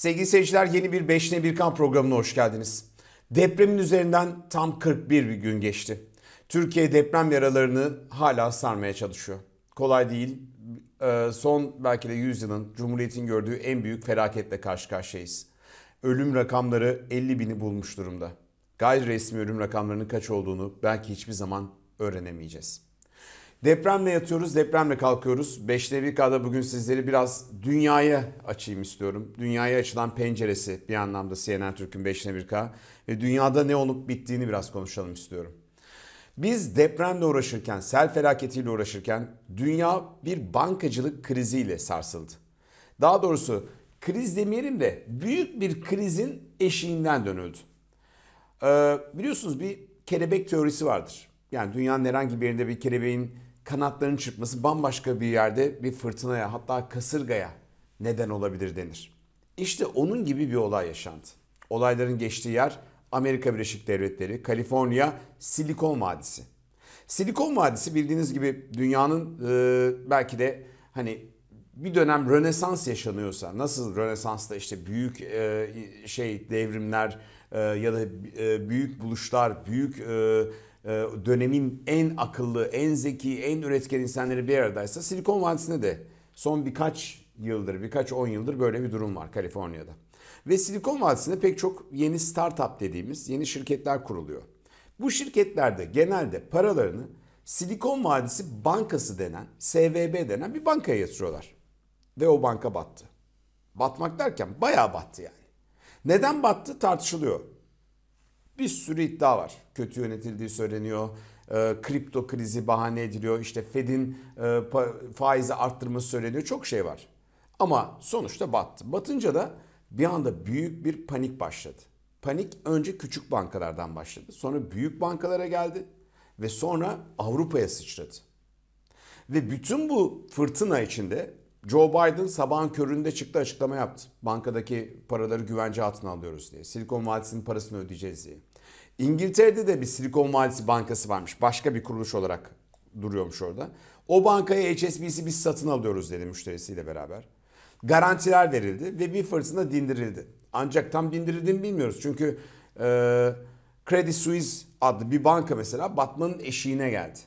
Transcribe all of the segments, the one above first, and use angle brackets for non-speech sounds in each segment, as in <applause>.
Sevgili seyirciler yeni bir 5'ine 1 kan programına hoş geldiniz. Depremin üzerinden tam 41 bir gün geçti. Türkiye deprem yaralarını hala sarmaya çalışıyor. Kolay değil. Ee, son belki de 100 yılın Cumhuriyet'in gördüğü en büyük felaketle karşı karşıyayız. Ölüm rakamları 50 bini bulmuş durumda. Gayri resmi ölüm rakamlarının kaç olduğunu belki hiçbir zaman öğrenemeyeceğiz. Depremle yatıyoruz, depremle kalkıyoruz. Beşlevika'da bugün sizleri biraz dünyaya açayım istiyorum. Dünyaya açılan penceresi bir anlamda CNN Türk'ün Beşlevik'a ve dünyada ne olup bittiğini biraz konuşalım istiyorum. Biz depremle uğraşırken, sel felaketiyle uğraşırken dünya bir bankacılık kriziyle sarsıldı. Daha doğrusu kriz demeyelim de büyük bir krizin eşiğinden dönüldü. Ee, biliyorsunuz bir kelebek teorisi vardır. Yani dünyanın herhangi bir yerinde bir kelebeğin kanatlarını çırpması bambaşka bir yerde bir fırtınaya hatta kasırgaya neden olabilir denir. İşte onun gibi bir olay yaşandı. Olayların geçtiği yer Amerika Birleşik Devletleri, Kaliforniya, Silikon Vadisi. Silikon Vadisi bildiğiniz gibi dünyanın e, belki de hani bir dönem Rönesans yaşanıyorsa nasıl Rönesans'ta işte büyük e, şey devrimler e, ya da e, büyük buluşlar, büyük e, e, dönemin en akıllı, en zeki, en üretken insanları bir aradaysa Silikon Vadisi'nde de son birkaç yıldır, birkaç on yıldır böyle bir durum var Kaliforniya'da. Ve Silikon Vadisi'nde pek çok yeni startup dediğimiz yeni şirketler kuruluyor. Bu şirketlerde genelde paralarını Silikon Vadisi Bankası denen, SVB denen bir bankaya yatırıyorlar. Ve o banka battı. Batmak derken bayağı battı yani. Neden battı tartışılıyor bir sürü iddia var. Kötü yönetildiği söyleniyor. E, kripto krizi bahane ediliyor. İşte Fed'in e, faizi arttırması söyleniyor. Çok şey var. Ama sonuçta battı. Batınca da bir anda büyük bir panik başladı. Panik önce küçük bankalardan başladı. Sonra büyük bankalara geldi ve sonra Avrupa'ya sıçradı. Ve bütün bu fırtına içinde Joe Biden sabahın köründe çıktı açıklama yaptı. Bankadaki paraları güvence altına alıyoruz diye. Silikon Vadisi'nin parasını ödeyeceğiz diye. İngiltere'de de bir Silikon Vadisi Bankası varmış. Başka bir kuruluş olarak duruyormuş orada. O bankaya HSBC biz satın alıyoruz dedi müşterisiyle beraber. Garantiler verildi ve bir fırtına dindirildi. Ancak tam dindirildi mi bilmiyoruz. Çünkü e, Credit Suisse adlı bir banka mesela batmanın eşiğine geldi.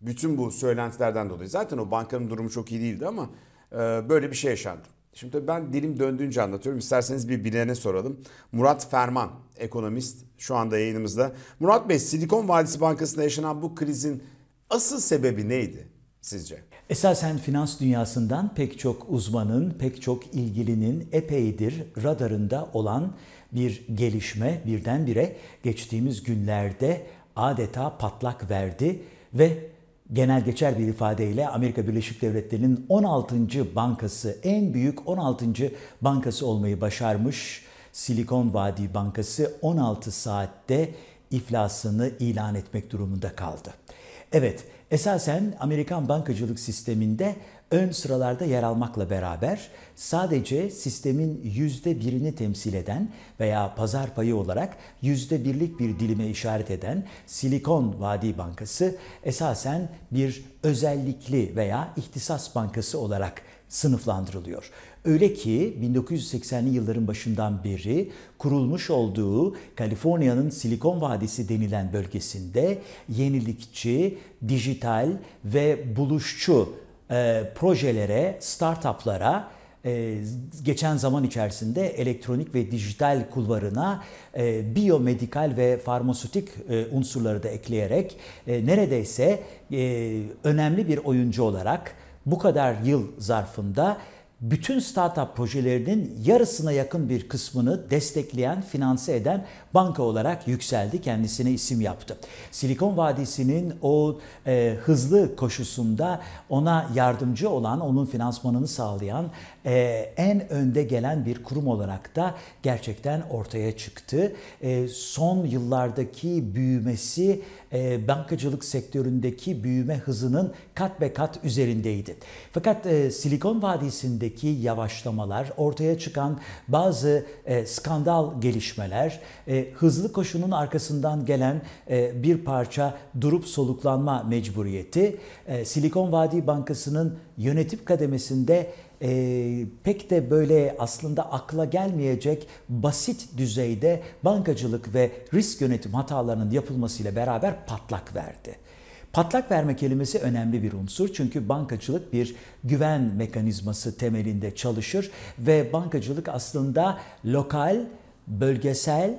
Bütün bu söylentilerden dolayı. Zaten o bankanın durumu çok iyi değildi ama e, böyle bir şey yaşandı. Şimdi tabii ben dilim döndüğünce anlatıyorum. İsterseniz bir bilene soralım. Murat Ferman ekonomist şu anda yayınımızda. Murat Bey Silikon Vadisi Bankası'nda yaşanan bu krizin asıl sebebi neydi sizce? Esasen finans dünyasından pek çok uzmanın, pek çok ilgilinin epeydir radarında olan bir gelişme birdenbire geçtiğimiz günlerde adeta patlak verdi ve genel geçer bir ifadeyle Amerika Birleşik Devletleri'nin 16. bankası, en büyük 16. bankası olmayı başarmış Silikon Vadi Bankası 16 saatte iflasını ilan etmek durumunda kaldı. Evet, esasen Amerikan bankacılık sisteminde ön sıralarda yer almakla beraber sadece sistemin yüzde birini temsil eden veya pazar payı olarak yüzde birlik bir dilime işaret eden Silikon Vadi Bankası esasen bir özellikli veya ihtisas bankası olarak sınıflandırılıyor. Öyle ki 1980'li yılların başından beri kurulmuş olduğu Kaliforniya'nın Silikon Vadisi denilen bölgesinde yenilikçi, dijital ve buluşçu e, projelere, startuplara e, geçen zaman içerisinde elektronik ve dijital kulvarına e, biyomedikal ve farmasötik e, unsurları da ekleyerek e, neredeyse e, önemli bir oyuncu olarak bu kadar yıl zarfında bütün startup projelerinin yarısına yakın bir kısmını destekleyen, finanse eden banka olarak yükseldi, kendisine isim yaptı. Silikon Vadisi'nin o e, hızlı koşusunda ona yardımcı olan, onun finansmanını sağlayan e, en önde gelen bir kurum olarak da gerçekten ortaya çıktı. E, son yıllardaki büyümesi e, bankacılık sektöründeki büyüme hızının kat be kat üzerindeydi. Fakat e, Silikon Vadisi'ndeki yavaşlamalar, ortaya çıkan bazı e, skandal gelişmeler, e, hızlı koşunun arkasından gelen e, bir parça durup soluklanma mecburiyeti, e, Silikon Vadi Bankası'nın yönetim kademesinde e, pek de böyle aslında akla gelmeyecek basit düzeyde bankacılık ve risk yönetim hatalarının yapılmasıyla beraber patlak verdi. Patlak verme kelimesi önemli bir unsur çünkü bankacılık bir güven mekanizması temelinde çalışır ve bankacılık aslında lokal, bölgesel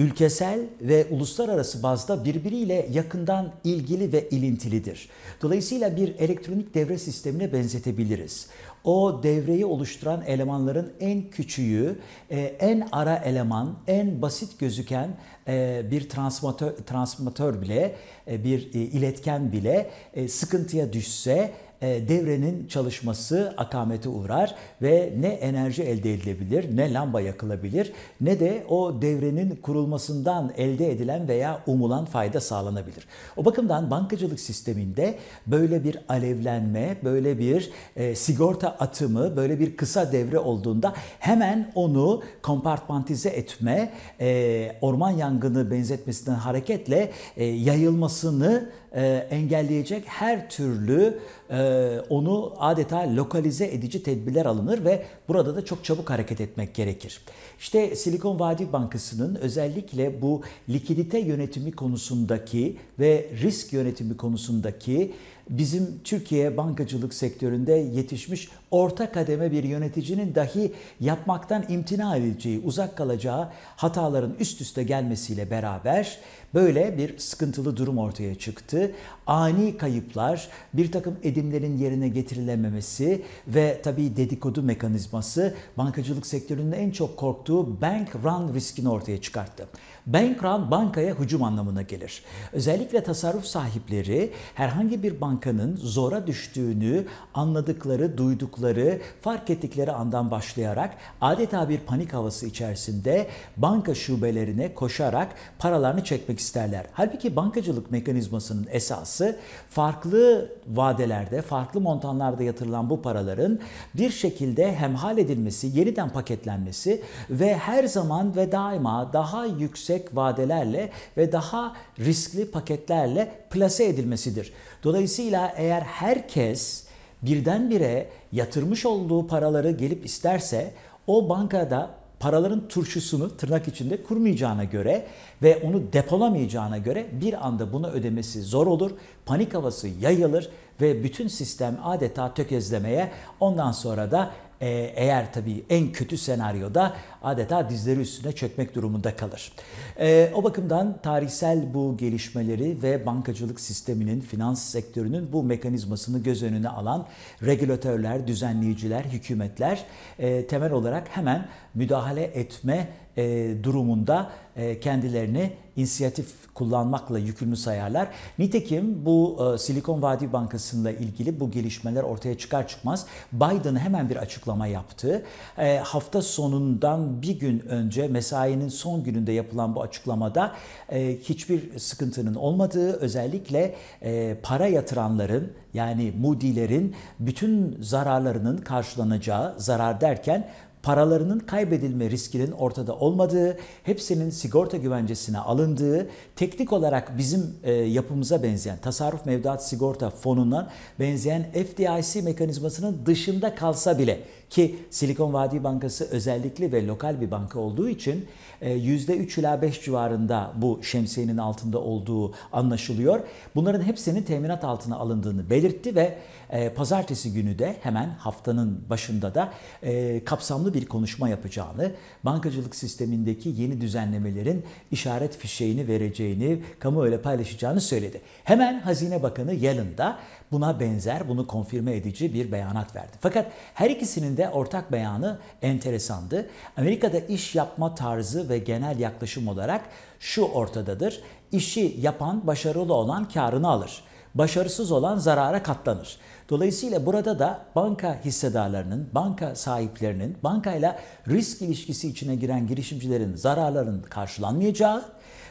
ülkesel ve uluslararası bazda birbiriyle yakından ilgili ve ilintilidir. Dolayısıyla bir elektronik devre sistemine benzetebiliriz. O devreyi oluşturan elemanların en küçüğü, e, en ara eleman, en basit gözüken e, bir transmatör, transmatör bile, e, bir iletken bile sıkıntıya düşse e, devrenin çalışması akamete uğrar ve ne enerji elde edilebilir, ne lamba yakılabilir, ne de o devrenin kurulmasından elde edilen veya umulan fayda sağlanabilir. O bakımdan bankacılık sisteminde böyle bir alevlenme, böyle bir e, sigorta atımı, böyle bir kısa devre olduğunda hemen onu kompartmantize etme, e, orman yangını benzetmesinden hareketle yayılmasını e, engelleyecek her türlü e, onu adeta lokalize edici tedbirler alınır ve burada da çok çabuk hareket etmek gerekir. İşte Silikon Vadi Bankası'nın özellikle bu likidite yönetimi konusundaki ve risk yönetimi konusundaki bizim Türkiye bankacılık sektöründe yetişmiş orta kademe bir yöneticinin dahi yapmaktan imtina edeceği, uzak kalacağı hataların üst üste gelmesiyle beraber Böyle bir sıkıntılı durum ortaya çıktı. Ani kayıplar, bir takım edimlerin yerine getirilememesi ve tabii dedikodu mekanizması bankacılık sektöründe en çok korktuğu bank run riskini ortaya çıkarttı. Bank run bankaya hücum anlamına gelir. Özellikle tasarruf sahipleri herhangi bir bankanın zora düştüğünü anladıkları, duydukları, fark ettikleri andan başlayarak adeta bir panik havası içerisinde banka şubelerine koşarak paralarını çekmek isterler. Halbuki bankacılık mekanizmasının esası farklı vadelerde, farklı montanlarda yatırılan bu paraların bir şekilde hemhal edilmesi, yeniden paketlenmesi ve her zaman ve daima daha yüksek vadelerle ve daha riskli paketlerle plase edilmesidir. Dolayısıyla eğer herkes birdenbire yatırmış olduğu paraları gelip isterse o bankada paraların turşusunu tırnak içinde kurmayacağına göre ve onu depolamayacağına göre bir anda bunu ödemesi zor olur. Panik havası yayılır ve bütün sistem adeta tökezlemeye ondan sonra da e, eğer tabii en kötü senaryoda adeta dizleri üstüne çökmek durumunda kalır. E, o bakımdan tarihsel bu gelişmeleri ve bankacılık sisteminin, finans sektörünün bu mekanizmasını göz önüne alan regülatörler, düzenleyiciler, hükümetler e, temel olarak hemen müdahale etme e, durumunda e, kendilerini inisiyatif kullanmakla yükümlü sayarlar. Nitekim bu e, Silikon Vadi Bankası'nda ilgili bu gelişmeler ortaya çıkar çıkmaz Biden hemen bir açıklama yaptı. E, hafta sonundan bir gün önce mesainin son gününde yapılan bu açıklamada e, hiçbir sıkıntının olmadığı özellikle e, para yatıranların yani Moody'lerin bütün zararlarının karşılanacağı zarar derken paralarının kaybedilme riskinin ortada olmadığı, hepsinin sigorta güvencesine alındığı, teknik olarak bizim e, yapımıza benzeyen, tasarruf mevduat sigorta fonundan benzeyen FDIC mekanizmasının dışında kalsa bile ki Silikon Vadi Bankası özellikli ve lokal bir banka olduğu için e, %3 ila 5 civarında bu şemsiyenin altında olduğu anlaşılıyor. Bunların hepsinin teminat altına alındığını belirtti ve ee, pazartesi günü de hemen haftanın başında da e, kapsamlı bir konuşma yapacağını, bankacılık sistemindeki yeni düzenlemelerin işaret fişeğini vereceğini, kamu öyle paylaşacağını söyledi. Hemen Hazine Bakanı yarın da buna benzer, bunu konfirme edici bir beyanat verdi. Fakat her ikisinin de ortak beyanı enteresandı. Amerika'da iş yapma tarzı ve genel yaklaşım olarak şu ortadadır. İşi yapan başarılı olan karını alır. Başarısız olan zarara katlanır. Dolayısıyla burada da banka hissedarlarının, banka sahiplerinin, bankayla risk ilişkisi içine giren girişimcilerin zararlarının karşılanmayacağı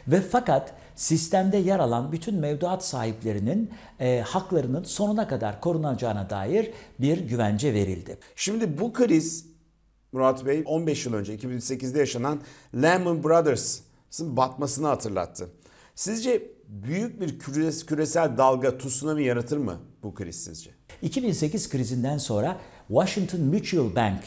ve fakat sistemde yer alan bütün mevduat sahiplerinin e, haklarının sonuna kadar korunacağına dair bir güvence verildi. Şimdi bu kriz Murat Bey 15 yıl önce 2008'de yaşanan Lehman Brothers'ın batmasını hatırlattı. Sizce büyük bir küresel dalga tsunami yaratır mı bu kriz sizce? 2008 krizinden sonra Washington Mutual Bank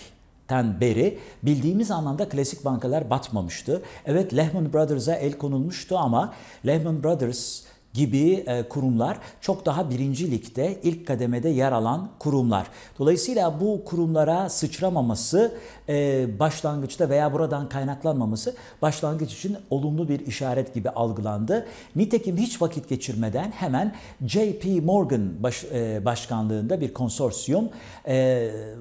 beri bildiğimiz anlamda klasik bankalar batmamıştı. Evet Lehman Brothers'a el konulmuştu ama Lehman Brothers gibi e, kurumlar çok daha birincilikte, ligde ilk kademede yer alan kurumlar. Dolayısıyla bu kurumlara sıçramaması e, başlangıçta veya buradan kaynaklanmaması başlangıç için olumlu bir işaret gibi algılandı. Nitekim hiç vakit geçirmeden hemen JP Morgan baş, e, başkanlığında bir konsorsiyum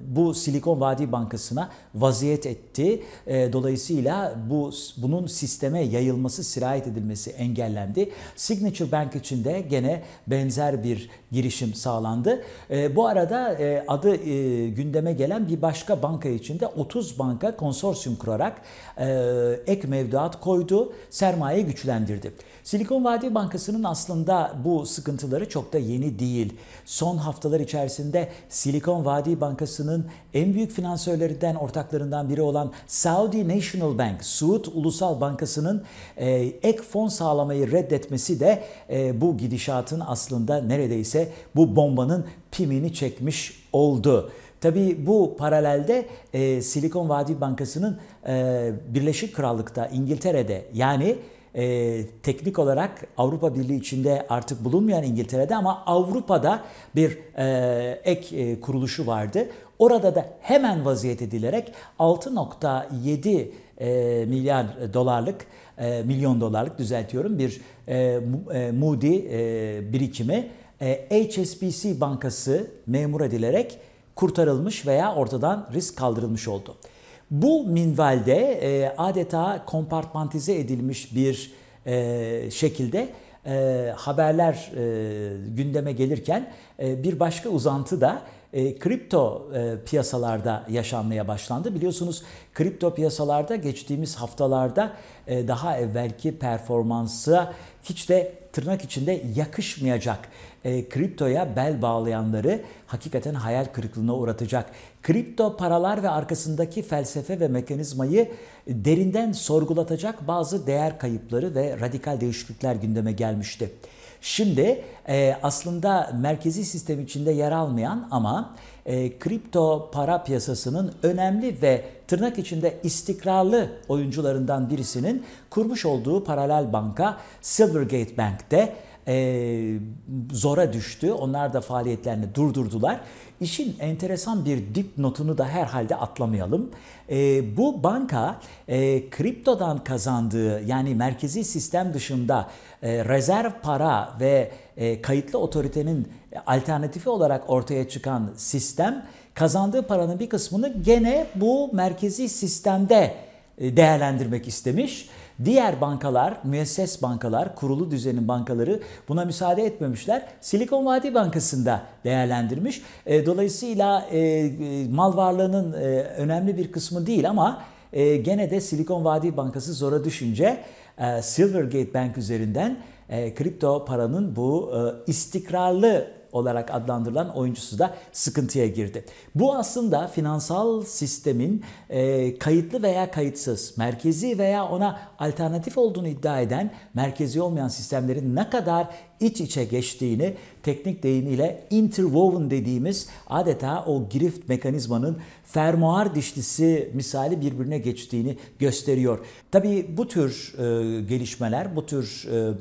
bu Silikon Vadi Bankası'na vaziyet etti. Dolayısıyla bu bunun sisteme yayılması, sirayet edilmesi engellendi. Signature Bank Frank için de gene benzer bir girişim sağlandı. E, bu arada e, adı e, gündeme gelen bir başka banka içinde 30 banka konsorsiyum kurarak e, ek mevduat koydu, sermaye güçlendirdi. Silikon Vadi Bankası'nın aslında bu sıkıntıları çok da yeni değil. Son haftalar içerisinde Silikon Vadi Bankası'nın en büyük finansörlerinden, ortaklarından biri olan Saudi National Bank, Suud Ulusal Bankası'nın e, ek fon sağlamayı reddetmesi de e, e, bu gidişatın aslında neredeyse bu bombanın pimini çekmiş oldu. Tabii bu paralelde e, Silikon Vadi Bankası'nın e, Birleşik Krallık'ta, İngiltere'de yani e, teknik olarak Avrupa Birliği içinde artık bulunmayan İngiltere'de ama Avrupa'da bir e, ek e, kuruluşu vardı. Orada da hemen vaziyet edilerek 6.7 e, milyar dolarlık, e, milyon dolarlık düzeltiyorum bir e, e Moody e, birikimi e, HSBC Bankası memur edilerek kurtarılmış veya ortadan risk kaldırılmış oldu. Bu minvalde e, adeta kompartmantize edilmiş bir e, şekilde e, haberler e, gündeme gelirken e, bir başka uzantı da e, kripto e, piyasalarda yaşanmaya başlandı. Biliyorsunuz kripto piyasalarda geçtiğimiz haftalarda e, daha evvelki performansı hiç de tırnak içinde yakışmayacak e, kriptoya bel bağlayanları hakikaten hayal kırıklığına uğratacak kripto paralar ve arkasındaki felsefe ve mekanizmayı derinden sorgulatacak bazı değer kayıpları ve radikal değişiklikler gündeme gelmişti. Şimdi e, aslında merkezi sistem içinde yer almayan ama e, kripto para piyasasının önemli ve tırnak içinde istikrarlı oyuncularından birisinin kurmuş olduğu paralel banka Silvergate Bank'te e, zora düştü. Onlar da faaliyetlerini durdurdular. İşin enteresan bir dip notunu da herhalde atlamayalım. E, bu banka e, kriptodan kazandığı yani merkezi sistem dışında e, rezerv para ve e, kayıtlı otoritenin alternatifi olarak ortaya çıkan sistem kazandığı paranın bir kısmını gene bu merkezi sistemde e, değerlendirmek istemiş. Diğer bankalar, müesses bankalar, kurulu düzenin bankaları buna müsaade etmemişler. Silikon Vadi Bankası'nda değerlendirmiş. E, dolayısıyla e, e, mal varlığının önemli bir kısmı değil ama gene de Silikon Vadi Bankası zora düşünce Silvergate Bank üzerinden kripto paranın bu istikrarlı olarak adlandırılan oyuncusu da sıkıntıya girdi. Bu aslında finansal sistemin e, kayıtlı veya kayıtsız, merkezi veya ona alternatif olduğunu iddia eden merkezi olmayan sistemlerin ne kadar iç içe geçtiğini teknik deyimiyle interwoven dediğimiz adeta o grift mekanizmanın fermuar dişlisi misali birbirine geçtiğini gösteriyor. Tabii bu tür e, gelişmeler, bu tür e,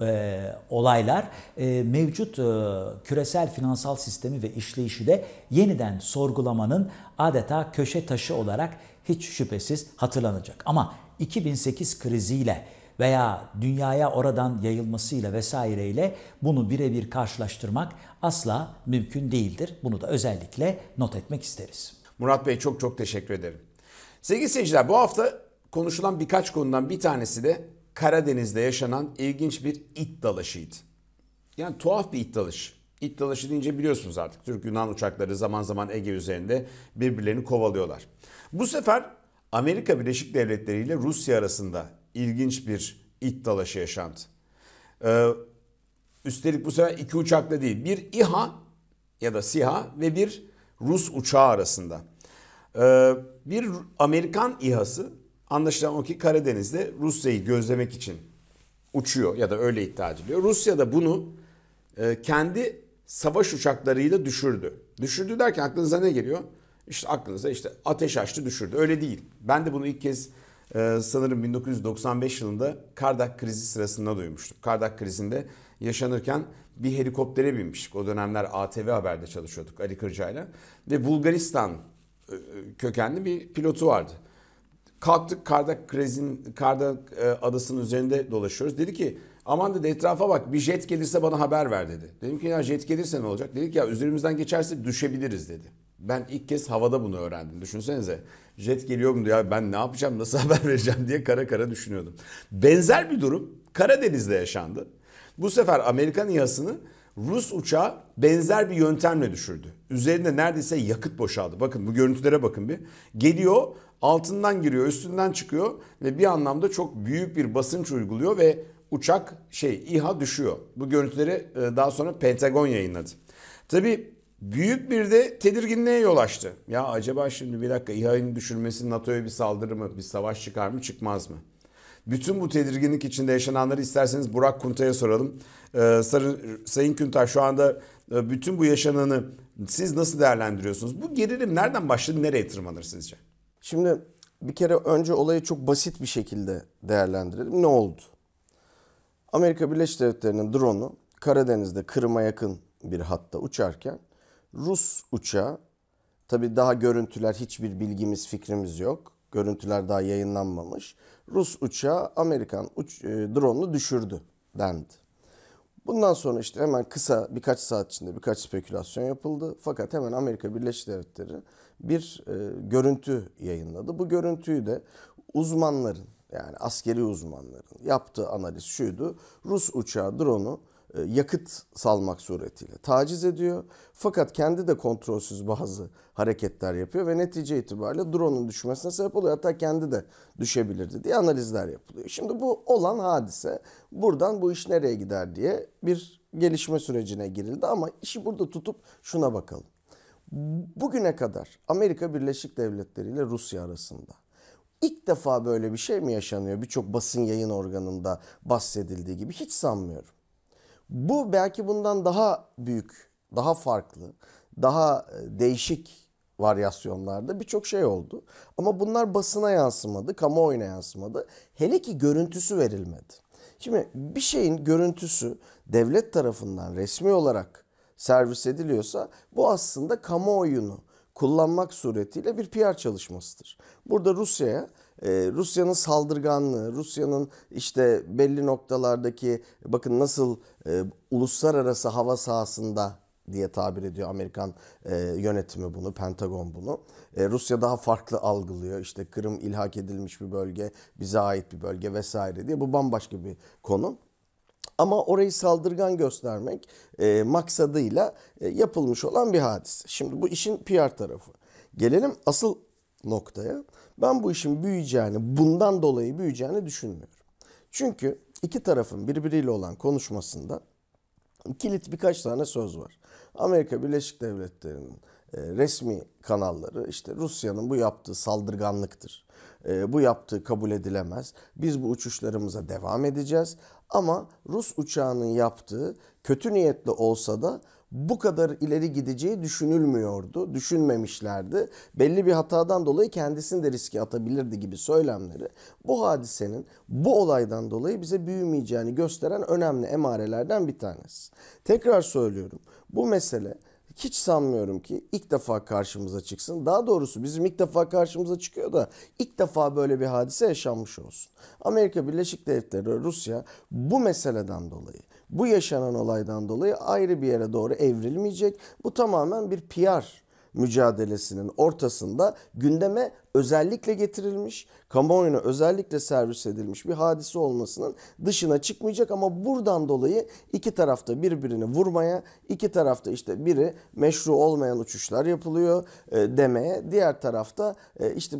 e, olaylar e, mevcut e, küresel finansal sistemi ve işleyişi de yeniden sorgulamanın adeta köşe taşı olarak hiç şüphesiz hatırlanacak. Ama 2008 kriziyle veya dünyaya oradan yayılmasıyla vesaireyle bunu birebir karşılaştırmak asla mümkün değildir. Bunu da özellikle not etmek isteriz. Murat Bey çok çok teşekkür ederim. Sevgili seyirciler bu hafta konuşulan birkaç konudan bir tanesi de Karadeniz'de yaşanan ilginç bir it dalaşıydı. Yani tuhaf bir it dalaşı. İt dalaşı deyince biliyorsunuz artık Türk-Yunan uçakları zaman zaman Ege üzerinde birbirlerini kovalıyorlar. Bu sefer Amerika Birleşik Devletleri ile Rusya arasında ilginç bir it dalaşı yaşandı. Ee, üstelik bu sefer iki uçakla değil bir İHA ya da SİHA ve bir Rus uçağı arasında. Ee, bir Amerikan İHA'sı Anlaşılan o ki Karadeniz'de Rusya'yı gözlemek için uçuyor ya da öyle iddia ediliyor. Rusya da bunu e, kendi savaş uçaklarıyla düşürdü. Düşürdü derken aklınıza ne geliyor? İşte aklınıza işte ateş açtı düşürdü. Öyle değil. Ben de bunu ilk kez e, sanırım 1995 yılında Kardak krizi sırasında duymuştum. Kardak krizinde yaşanırken bir helikoptere binmiştik. O dönemler ATV Haber'de çalışıyorduk Ali Kırca'yla. Ve Bulgaristan e, kökenli bir pilotu vardı. Kalktık Kardak Krez'in Kardak e, adasının üzerinde dolaşıyoruz. Dedi ki aman dedi etrafa bak bir jet gelirse bana haber ver dedi. Dedim ki ya jet gelirse ne olacak? Dedik ya üzerimizden geçerse düşebiliriz dedi. Ben ilk kez havada bunu öğrendim. Düşünsenize jet geliyor mu ya ben ne yapacağım nasıl <laughs> haber vereceğim diye kara kara düşünüyordum. Benzer bir durum Karadeniz'de yaşandı. Bu sefer Amerikan İHA'sını Rus uçağı benzer bir yöntemle düşürdü. Üzerinde neredeyse yakıt boşaldı. Bakın bu görüntülere bakın bir. Geliyor altından giriyor, üstünden çıkıyor ve bir anlamda çok büyük bir basınç uyguluyor ve uçak şey İHA düşüyor. Bu görüntüleri e, daha sonra Pentagon yayınladı. Tabii büyük bir de tedirginliğe yol açtı. Ya acaba şimdi bir dakika İHA'nın düşürmesi NATO'ya bir saldırı mı, bir savaş çıkar mı, çıkmaz mı? Bütün bu tedirginlik içinde yaşananları isterseniz Burak Kunta'ya soralım. E, Sayın Kunta şu anda e, bütün bu yaşananı siz nasıl değerlendiriyorsunuz? Bu gerilim nereden başladı, nereye tırmanır sizce? Şimdi bir kere önce olayı çok basit bir şekilde değerlendirelim. Ne oldu? Amerika Birleşik Devletleri'nin drone'u Karadeniz'de Kırım'a yakın bir hatta uçarken Rus uçağı tabi daha görüntüler hiçbir bilgimiz fikrimiz yok. Görüntüler daha yayınlanmamış. Rus uçağı Amerikan uç, e, drone'unu düşürdü dendi. Bundan sonra işte hemen kısa birkaç saat içinde birkaç spekülasyon yapıldı. Fakat hemen Amerika Birleşik Devletleri bir e, görüntü yayınladı. Bu görüntüyü de uzmanların yani askeri uzmanların yaptığı analiz şuydu. Rus uçağı drone'u e, yakıt salmak suretiyle taciz ediyor. Fakat kendi de kontrolsüz bazı hareketler yapıyor ve netice itibariyle drone'un düşmesine sebep oluyor. Hatta kendi de düşebilirdi diye analizler yapılıyor. Şimdi bu olan hadise buradan bu iş nereye gider diye bir gelişme sürecine girildi ama işi burada tutup şuna bakalım. Bugüne kadar Amerika Birleşik Devletleri ile Rusya arasında ilk defa böyle bir şey mi yaşanıyor? Birçok basın yayın organında bahsedildiği gibi hiç sanmıyorum. Bu belki bundan daha büyük, daha farklı, daha e, değişik varyasyonlarda birçok şey oldu. Ama bunlar basına yansımadı, kamuoyuna yansımadı. Hele ki görüntüsü verilmedi. Şimdi bir şeyin görüntüsü devlet tarafından resmi olarak servis ediliyorsa bu aslında kamuoyunu kullanmak suretiyle bir PR çalışmasıdır. Burada Rusya'ya e, Rusya'nın saldırganlığı, Rusya'nın işte belli noktalardaki bakın nasıl e, uluslararası hava sahasında diye tabir ediyor Amerikan e, yönetimi bunu, Pentagon bunu. E, Rusya daha farklı algılıyor. İşte Kırım ilhak edilmiş bir bölge, bize ait bir bölge vesaire diye. Bu bambaşka bir konu. Ama orayı saldırgan göstermek e, maksadıyla e, yapılmış olan bir hadise. Şimdi bu işin PR tarafı. Gelelim asıl noktaya. Ben bu işin büyüyeceğini, bundan dolayı büyüyeceğini düşünmüyorum. Çünkü iki tarafın birbiriyle olan konuşmasında kilit birkaç tane söz var. Amerika Birleşik Devletleri'nin e, resmi kanalları işte Rusya'nın bu yaptığı saldırganlıktır. E, bu yaptığı kabul edilemez. Biz bu uçuşlarımıza devam edeceğiz ama Rus uçağının yaptığı kötü niyetli olsa da bu kadar ileri gideceği düşünülmüyordu. Düşünmemişlerdi. Belli bir hatadan dolayı kendisini de riske atabilirdi gibi söylemleri bu hadisenin bu olaydan dolayı bize büyümeyeceğini gösteren önemli emarelerden bir tanesi. Tekrar söylüyorum. Bu mesele hiç sanmıyorum ki ilk defa karşımıza çıksın. Daha doğrusu bizim ilk defa karşımıza çıkıyor da ilk defa böyle bir hadise yaşanmış olsun. Amerika Birleşik Devletleri, Rusya bu meseleden dolayı bu yaşanan olaydan dolayı ayrı bir yere doğru evrilmeyecek. Bu tamamen bir PR mücadelesinin ortasında gündeme özellikle getirilmiş, kamuoyuna özellikle servis edilmiş bir hadise olmasının dışına çıkmayacak ama buradan dolayı iki tarafta birbirini vurmaya, iki tarafta işte biri meşru olmayan uçuşlar yapılıyor e, demeye, diğer tarafta e, işte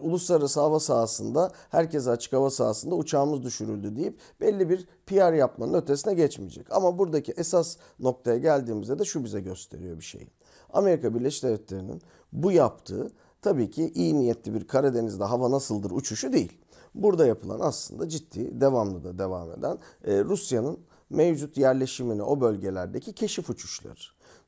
uluslararası hava sahasında, herkes açık hava sahasında uçağımız düşürüldü deyip belli bir PR yapmanın ötesine geçmeyecek. Ama buradaki esas noktaya geldiğimizde de şu bize gösteriyor bir şeyi. Amerika Birleşik Devletleri'nin bu yaptığı tabii ki iyi niyetli bir Karadeniz'de hava nasıldır uçuşu değil. Burada yapılan aslında ciddi, devamlı da devam eden e, Rusya'nın mevcut yerleşimini o bölgelerdeki keşif uçuşları.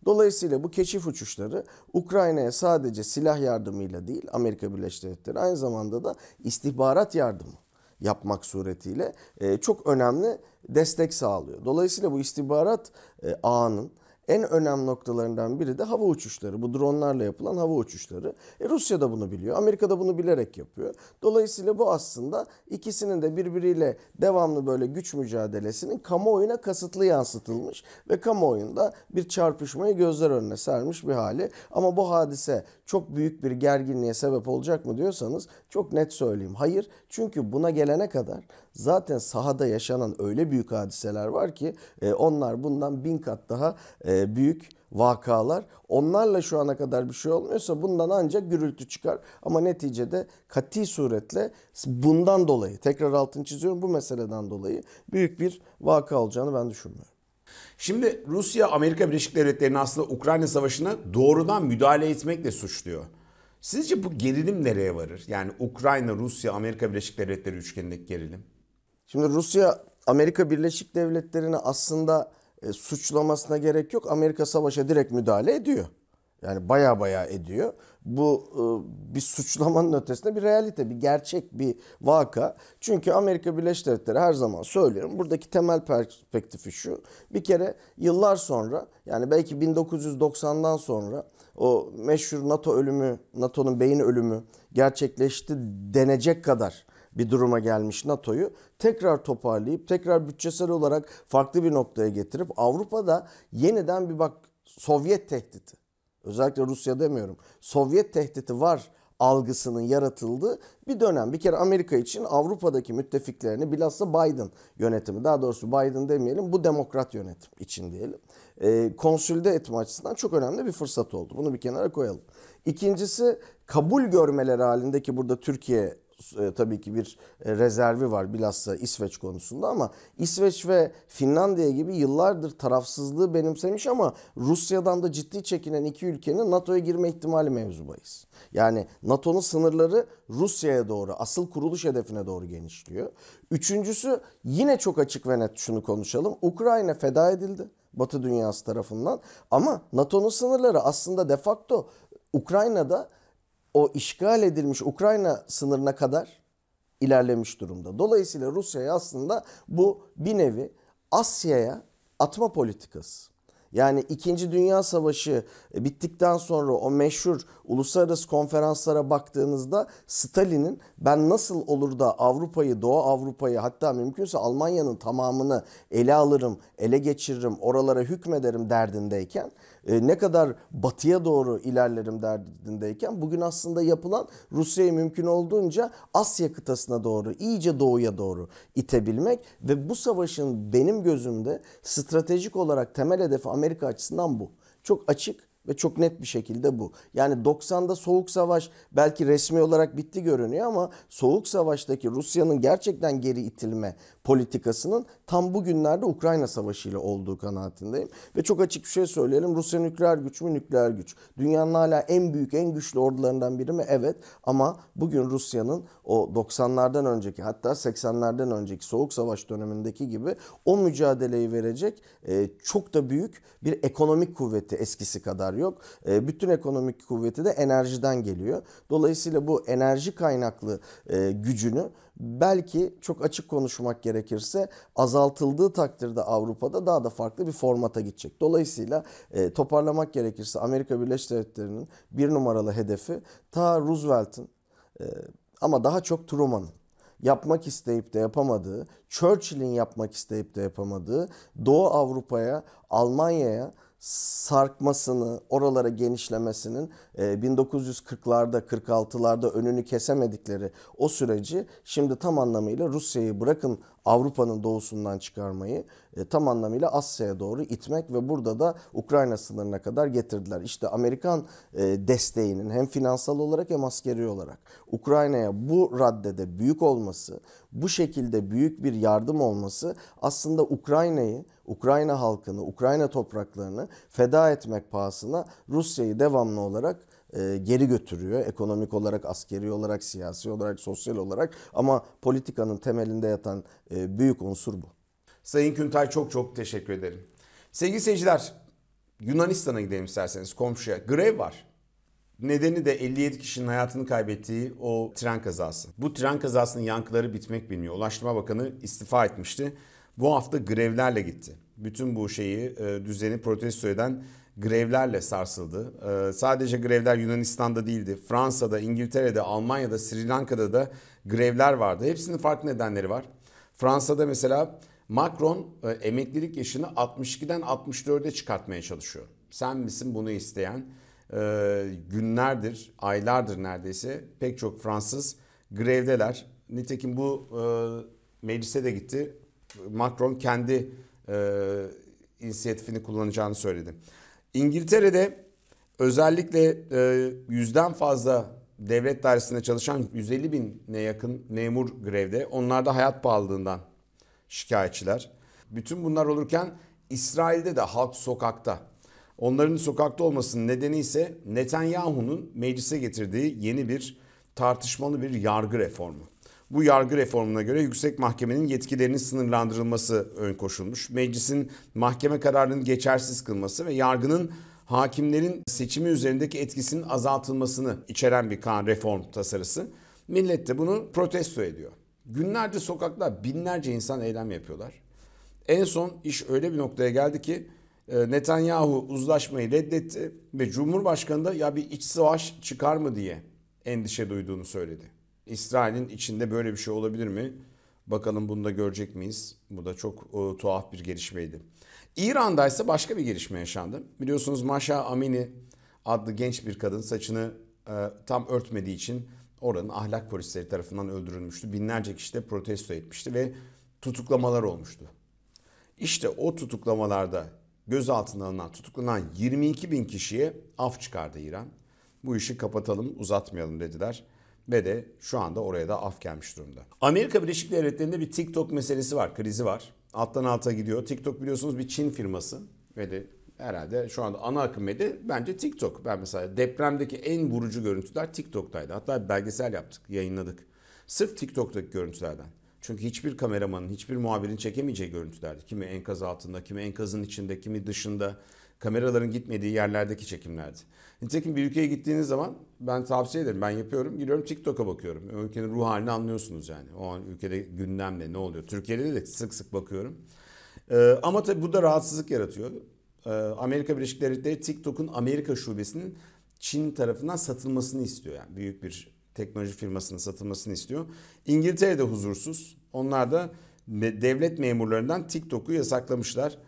Dolayısıyla bu keşif uçuşları Ukrayna'ya sadece silah yardımıyla değil Amerika Birleşik Devletleri aynı zamanda da istihbarat yardımı yapmak suretiyle e, çok önemli destek sağlıyor. Dolayısıyla bu istihbarat e, ağının en önemli noktalarından biri de hava uçuşları. Bu dronlarla yapılan hava uçuşları. E, Rusya da bunu biliyor. Amerika da bunu bilerek yapıyor. Dolayısıyla bu aslında ikisinin de birbiriyle devamlı böyle güç mücadelesinin kamuoyuna kasıtlı yansıtılmış ve kamuoyunda bir çarpışmayı gözler önüne sermiş bir hali. Ama bu hadise çok büyük bir gerginliğe sebep olacak mı diyorsanız çok net söyleyeyim. Hayır çünkü buna gelene kadar zaten sahada yaşanan öyle büyük hadiseler var ki e, onlar bundan bin kat daha e, büyük vakalar. Onlarla şu ana kadar bir şey olmuyorsa bundan ancak gürültü çıkar. Ama neticede kati suretle bundan dolayı tekrar altını çiziyorum bu meseleden dolayı büyük bir vaka olacağını ben düşünmüyorum. Şimdi Rusya Amerika Birleşik Devletleri'nin aslında Ukrayna Savaşı'na doğrudan müdahale etmekle suçluyor. Sizce bu gerilim nereye varır? Yani Ukrayna, Rusya, Amerika Birleşik Devletleri üçgenindeki gerilim. Şimdi Rusya Amerika Birleşik Devletleri'ni aslında e, suçlamasına gerek yok. Amerika savaşa direkt müdahale ediyor. Yani baya baya ediyor. Bu e, bir suçlamanın ötesinde bir realite, bir gerçek, bir vaka. Çünkü Amerika Birleşik Devletleri her zaman söylüyorum. Buradaki temel perspektifi şu. Bir kere yıllar sonra yani belki 1990'dan sonra o meşhur NATO ölümü, NATO'nun beyin ölümü gerçekleşti denecek kadar bir duruma gelmiş NATO'yu tekrar toparlayıp tekrar bütçesel olarak farklı bir noktaya getirip Avrupa'da yeniden bir bak Sovyet tehdidi özellikle Rusya demiyorum. Sovyet tehdidi var algısının yaratıldığı bir dönem. Bir kere Amerika için Avrupa'daki müttefiklerini bilhassa Biden yönetimi daha doğrusu Biden demeyelim bu demokrat yönetim için diyelim. E, konsülde etme açısından çok önemli bir fırsat oldu. Bunu bir kenara koyalım. İkincisi kabul görmeleri halindeki burada Türkiye e, tabii ki bir e, rezervi var bilhassa İsveç konusunda ama İsveç ve Finlandiya gibi yıllardır tarafsızlığı benimsemiş ama Rusya'dan da ciddi çekinen iki ülkenin NATO'ya girme ihtimali mevzu Yani NATO'nun sınırları Rusya'ya doğru, asıl kuruluş hedefine doğru genişliyor. Üçüncüsü yine çok açık ve net şunu konuşalım. Ukrayna feda edildi. Batı dünyası tarafından ama NATO'nun sınırları aslında de facto Ukrayna'da o işgal edilmiş Ukrayna sınırına kadar ilerlemiş durumda. Dolayısıyla Rusya'ya aslında bu bir nevi Asya'ya atma politikası. Yani 2. Dünya Savaşı e, bittikten sonra o meşhur uluslararası konferanslara baktığınızda Stalin'in ben nasıl olur da Avrupa'yı, Doğu Avrupa'yı hatta mümkünse Almanya'nın tamamını ele alırım, ele geçiririm, oralara hükmederim derdindeyken e, ne kadar batıya doğru ilerlerim derdindeyken bugün aslında yapılan Rusya'yı mümkün olduğunca Asya kıtasına doğru iyice doğuya doğru itebilmek ve bu savaşın benim gözümde stratejik olarak temel hedefi Amerika Amerika açısından bu. Çok açık ve çok net bir şekilde bu. Yani 90'da soğuk savaş belki resmi olarak bitti görünüyor ama soğuk savaştaki Rusya'nın gerçekten geri itilme, politikasının tam bugünlerde Ukrayna Savaşı ile olduğu kanaatindeyim. Ve çok açık bir şey söyleyelim. Rusya nükleer güç mü? Nükleer güç. Dünyanın hala en büyük, en güçlü ordularından biri mi? Evet. Ama bugün Rusya'nın o 90'lardan önceki hatta 80'lerden önceki Soğuk Savaş dönemindeki gibi o mücadeleyi verecek e, çok da büyük bir ekonomik kuvveti eskisi kadar yok. E, bütün ekonomik kuvveti de enerjiden geliyor. Dolayısıyla bu enerji kaynaklı e, gücünü belki çok açık konuşmak gerekirse azaltıldığı takdirde Avrupa'da daha da farklı bir formata gidecek. Dolayısıyla e, toparlamak gerekirse Amerika Birleşik Devletleri'nin bir numaralı hedefi ta Roosevelt'in e, ama daha çok Truman'ın yapmak isteyip de yapamadığı, Churchill'in yapmak isteyip de yapamadığı Doğu Avrupa'ya, Almanya'ya sarkmasını, oralara genişlemesinin 1940'larda, e, 46'larda önünü kesemedikleri o süreci şimdi tam anlamıyla Rusya'yı bırakın Avrupa'nın doğusundan çıkarmayı e, tam anlamıyla Asya'ya doğru itmek ve burada da Ukrayna sınırına kadar getirdiler. İşte Amerikan e, desteğinin hem finansal olarak hem askeri olarak Ukrayna'ya bu raddede büyük olması, bu şekilde büyük bir yardım olması aslında Ukrayna'yı, Ukrayna halkını, Ukrayna topraklarını feda etmek pahasına Rusya'yı devamlı olarak e, geri götürüyor. Ekonomik olarak, askeri olarak, siyasi olarak, sosyal olarak ama politikanın temelinde yatan e, büyük unsur bu. Sayın Küntay çok çok teşekkür ederim. Sevgili seyirciler Yunanistan'a gidelim isterseniz komşuya. Grev var. Nedeni de 57 kişinin hayatını kaybettiği o tren kazası. Bu tren kazasının yankıları bitmek bilmiyor. Ulaştırma Bakanı istifa etmişti. Bu hafta grevlerle gitti. Bütün bu şeyi, e, düzeni protesto eden grevlerle sarsıldı. Ee, sadece grevler Yunanistan'da değildi. Fransa'da, İngiltere'de, Almanya'da, Sri Lanka'da da grevler vardı. Hepsinin farklı nedenleri var. Fransa'da mesela Macron e, emeklilik yaşını 62'den 64'e çıkartmaya çalışıyor. Sen misin bunu isteyen? Ee, günlerdir, aylardır neredeyse pek çok Fransız grevdeler. Nitekim bu e, meclise de gitti. Macron kendi e, inisiyatifini kullanacağını söyledi. İngiltere'de özellikle e, yüzden fazla devlet dairesinde çalışan 150 bine yakın memur grevde. Onlar da hayat pahalılığından şikayetçiler. Bütün bunlar olurken İsrail'de de halk sokakta. Onların sokakta olmasının nedeni ise Netanyahu'nun meclise getirdiği yeni bir tartışmalı bir yargı reformu. Bu yargı reformuna göre yüksek mahkemenin yetkilerinin sınırlandırılması ön koşulmuş. Meclisin mahkeme kararının geçersiz kılması ve yargının hakimlerin seçimi üzerindeki etkisinin azaltılmasını içeren bir kan reform tasarısı. Millet de bunu protesto ediyor. Günlerce sokakta binlerce insan eylem yapıyorlar. En son iş öyle bir noktaya geldi ki e, Netanyahu uzlaşmayı reddetti ve Cumhurbaşkanı da ya bir iç savaş çıkar mı diye endişe duyduğunu söyledi. İsrail'in içinde böyle bir şey olabilir mi? Bakalım bunu da görecek miyiz? Bu da çok o, e, tuhaf bir gelişmeydi. İran'da ise başka bir gelişme yaşandı. Biliyorsunuz Maşa Amini adlı genç bir kadın saçını e, tam örtmediği için oranın ahlak polisleri tarafından öldürülmüştü. Binlerce kişi de protesto etmişti ve tutuklamalar olmuştu. İşte o tutuklamalarda gözaltına alınan, tutuklanan 22 bin kişiye af çıkardı İran. Bu işi kapatalım, uzatmayalım dediler ve de şu anda oraya da af gelmiş durumda. Amerika Birleşik Devletleri'nde bir TikTok meselesi var, krizi var. Alttan alta gidiyor. TikTok biliyorsunuz bir Çin firması ve de herhalde şu anda ana akım medya bence TikTok. Ben mesela depremdeki en vurucu görüntüler TikTok'taydı. Hatta bir belgesel yaptık, yayınladık. Sırf TikTok'taki görüntülerden. Çünkü hiçbir kameramanın, hiçbir muhabirin çekemeyeceği görüntülerdi. Kimi enkaz altında, kimi enkazın içinde, kimi dışında kameraların gitmediği yerlerdeki çekimlerdi. Nitekim bir ülkeye gittiğiniz zaman ben tavsiye ederim. Ben yapıyorum. Giriyorum TikTok'a bakıyorum. O ülkenin ruh halini anlıyorsunuz yani. O an ülkede gündemle ne oluyor. Türkiye'de de sık sık bakıyorum. Ee, ama tabii bu da rahatsızlık yaratıyor. Ee, Amerika Birleşik Devletleri TikTok'un Amerika şubesinin Çin tarafından satılmasını istiyor. Yani büyük bir teknoloji firmasının satılmasını istiyor. İngiltere de huzursuz. Onlar da devlet memurlarından TikTok'u yasaklamışlar.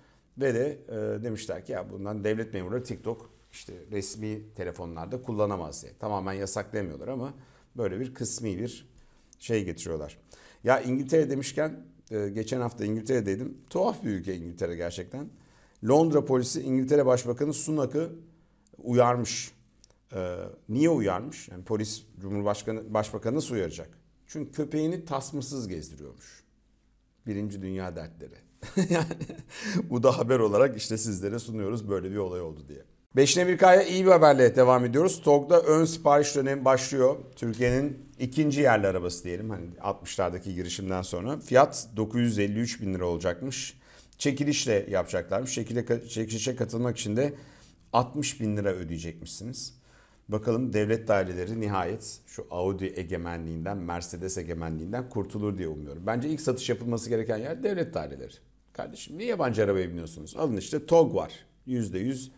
Ve de e, demişler ki ya bundan devlet memurları TikTok işte resmi telefonlarda kullanamaz diye. Tamamen yasaklemiyorlar ama böyle bir kısmi bir şey getiriyorlar. Ya İngiltere demişken e, geçen hafta İngiltere'deydim. Tuhaf bir ülke İngiltere gerçekten. Londra polisi İngiltere Başbakanı Sunak'ı uyarmış. E, niye uyarmış? Yani polis Cumhurbaşkanı Başbakanı nasıl uyaracak? Çünkü köpeğini tasmasız gezdiriyormuş. Birinci dünya dertleri. <laughs> yani bu da haber olarak işte sizlere sunuyoruz böyle bir olay oldu diye. 5'ine bir kaya iyi bir haberle devam ediyoruz. Stok'ta ön sipariş dönemi başlıyor. Türkiye'nin ikinci yerli arabası diyelim hani 60'lardaki girişimden sonra. Fiyat 953 bin lira olacakmış. Çekilişle yapacaklarmış. çekilişe katılmak için de 60 bin lira ödeyecekmişsiniz. Bakalım devlet daireleri nihayet şu Audi egemenliğinden, Mercedes egemenliğinden kurtulur diye umuyorum. Bence ilk satış yapılması gereken yer devlet daireleri. Kardeşim niye yabancı arabaya biniyorsunuz? Alın işte TOG var. %100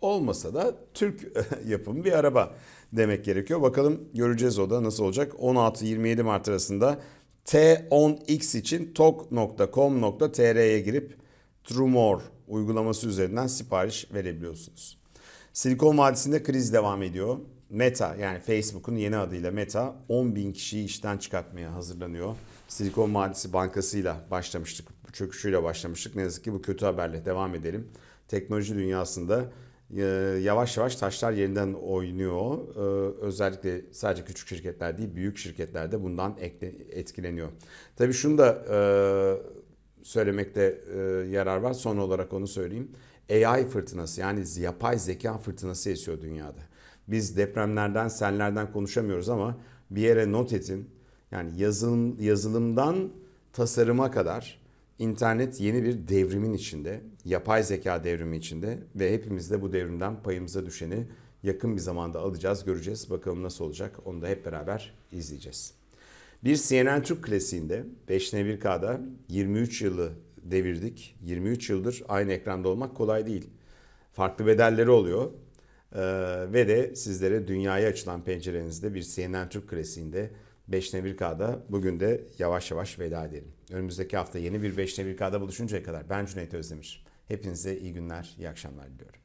olmasa da Türk <laughs> yapımı bir araba demek gerekiyor. Bakalım göreceğiz o da nasıl olacak. 16-27 Mart arasında T10X için tok.com.tr'ye girip Trumor uygulaması üzerinden sipariş verebiliyorsunuz. Silikon Vadisi'nde kriz devam ediyor. Meta yani Facebook'un yeni adıyla Meta 10 bin kişiyi işten çıkartmaya hazırlanıyor. Silikon Vadisi Bankası'yla başlamıştık. Bu çöküşüyle başlamıştık. Ne yazık ki bu kötü haberle devam edelim. Teknoloji dünyasında e, yavaş yavaş taşlar yeniden oynuyor. E, özellikle sadece küçük şirketler değil büyük şirketler de bundan etkileniyor. Tabii şunu da e, söylemekte yarar var. Son olarak onu söyleyeyim. AI fırtınası yani yapay zeka fırtınası esiyor dünyada. Biz depremlerden, sellerden konuşamıyoruz ama bir yere not edin. Yani yazılım, yazılımdan tasarıma kadar internet yeni bir devrimin içinde, yapay zeka devrimi içinde ve hepimiz de bu devrimden payımıza düşeni yakın bir zamanda alacağız, göreceğiz. Bakalım nasıl olacak onu da hep beraber izleyeceğiz. Bir CNN Türk klasiğinde 5N1K'da 23 yılı devirdik. 23 yıldır aynı ekranda olmak kolay değil. Farklı bedelleri oluyor. Ee, ve de sizlere dünyaya açılan pencerenizde bir CNN Türk klasiğinde 5 Nevirka'da bugün de yavaş yavaş veda edelim. Önümüzdeki hafta yeni bir 5 Nevirka'da buluşuncaya kadar ben Cüneyt Özdemir. Hepinize iyi günler, iyi akşamlar diliyorum.